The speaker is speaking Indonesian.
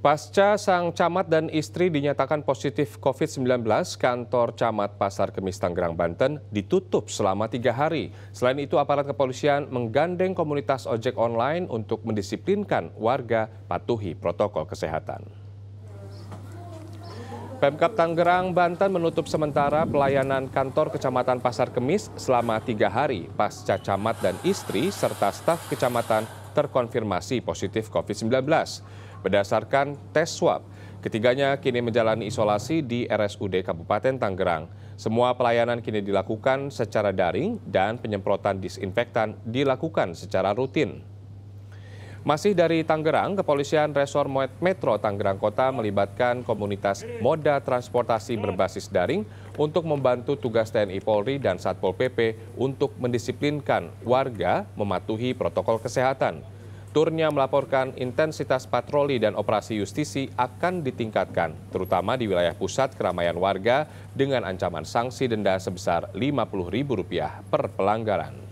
Pasca sang camat dan istri dinyatakan positif COVID-19, kantor camat Pasar Kemis Tanggerang Banten ditutup selama tiga hari. Selain itu, aparat kepolisian menggandeng komunitas ojek online untuk mendisiplinkan warga patuhi protokol kesehatan. Pemkap Tanggerang Banten menutup sementara pelayanan kantor Kecamatan Pasar Kemis selama tiga hari pasca camat dan istri serta staf kecamatan terkonfirmasi positif COVID-19 berdasarkan tes swab. Ketiganya kini menjalani isolasi di RSUD Kabupaten Tangerang. Semua pelayanan kini dilakukan secara daring dan penyemprotan disinfektan dilakukan secara rutin. Masih dari Tangerang, Kepolisian Resor Metro Tangerang Kota melibatkan komunitas moda transportasi berbasis daring untuk membantu tugas TNI Polri dan Satpol PP untuk mendisiplinkan warga mematuhi protokol kesehatan. Turnya melaporkan intensitas patroli dan operasi justisi akan ditingkatkan, terutama di wilayah pusat keramaian warga dengan ancaman sanksi denda sebesar Rp50.000 per pelanggaran.